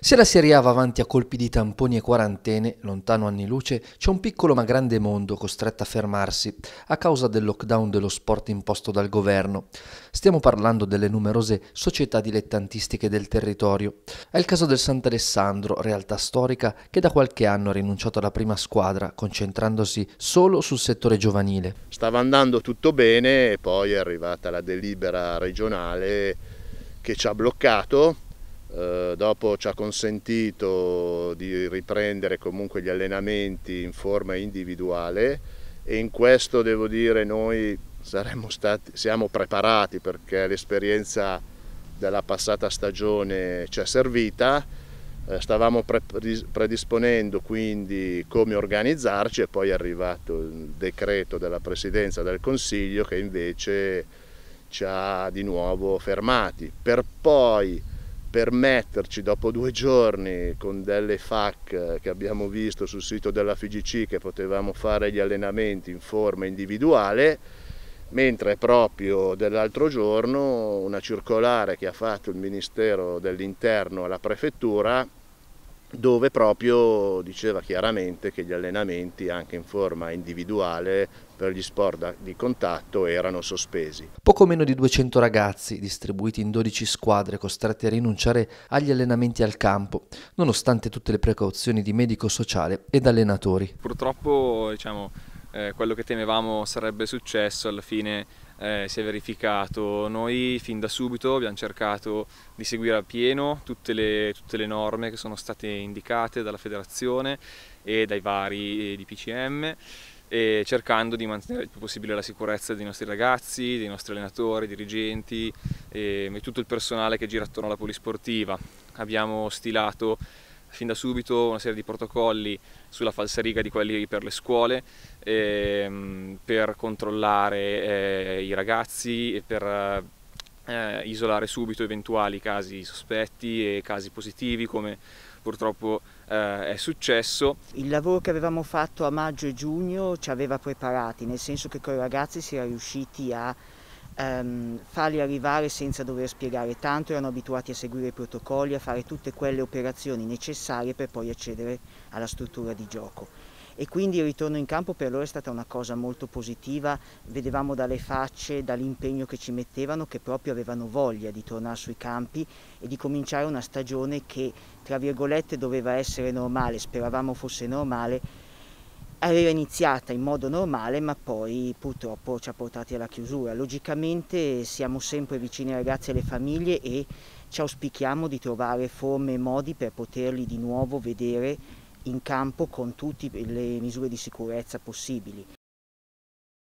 Se la Serie A va avanti a colpi di tamponi e quarantene, lontano anni luce, c'è un piccolo ma grande mondo costretto a fermarsi a causa del lockdown dello sport imposto dal governo. Stiamo parlando delle numerose società dilettantistiche del territorio. È il caso del Sant'Alessandro, realtà storica che da qualche anno ha rinunciato alla prima squadra, concentrandosi solo sul settore giovanile. Stava andando tutto bene e poi è arrivata la delibera regionale che ci ha bloccato eh, dopo ci ha consentito di riprendere comunque gli allenamenti in forma individuale e in questo devo dire noi saremmo stati, siamo preparati perché l'esperienza della passata stagione ci è servita, eh, stavamo predisponendo quindi come organizzarci e poi è arrivato il decreto della Presidenza del Consiglio che invece ci ha di nuovo fermati per poi permetterci dopo due giorni con delle FAC che abbiamo visto sul sito della FIGC che potevamo fare gli allenamenti in forma individuale mentre proprio dell'altro giorno una circolare che ha fatto il Ministero dell'Interno alla Prefettura dove proprio diceva chiaramente che gli allenamenti anche in forma individuale per gli sport di contatto erano sospesi. Poco meno di 200 ragazzi distribuiti in 12 squadre costretti a rinunciare agli allenamenti al campo, nonostante tutte le precauzioni di medico sociale ed allenatori. Purtroppo diciamo, eh, quello che temevamo sarebbe successo alla fine eh, si è verificato. Noi fin da subito abbiamo cercato di seguire a pieno tutte le, tutte le norme che sono state indicate dalla federazione e dai vari eh, DPCM e cercando di mantenere il più possibile la sicurezza dei nostri ragazzi, dei nostri allenatori, dirigenti ehm, e tutto il personale che gira attorno alla polisportiva. Abbiamo stilato fin da subito una serie di protocolli sulla falsariga di quelli per le scuole ehm, per controllare eh, i ragazzi e per eh, isolare subito eventuali casi sospetti e casi positivi come purtroppo eh, è successo. Il lavoro che avevamo fatto a maggio e giugno ci aveva preparati, nel senso che con i ragazzi si era riusciti a ehm, farli arrivare senza dover spiegare tanto, erano abituati a seguire i protocolli, a fare tutte quelle operazioni necessarie per poi accedere alla struttura di gioco. E quindi il ritorno in campo per loro è stata una cosa molto positiva, vedevamo dalle facce, dall'impegno che ci mettevano, che proprio avevano voglia di tornare sui campi e di cominciare una stagione che, tra virgolette, doveva essere normale, speravamo fosse normale, aveva iniziata in modo normale ma poi purtroppo ci ha portati alla chiusura. Logicamente siamo sempre vicini ai ragazzi e alle famiglie e ci auspichiamo di trovare forme e modi per poterli di nuovo vedere in campo con tutte le misure di sicurezza possibili.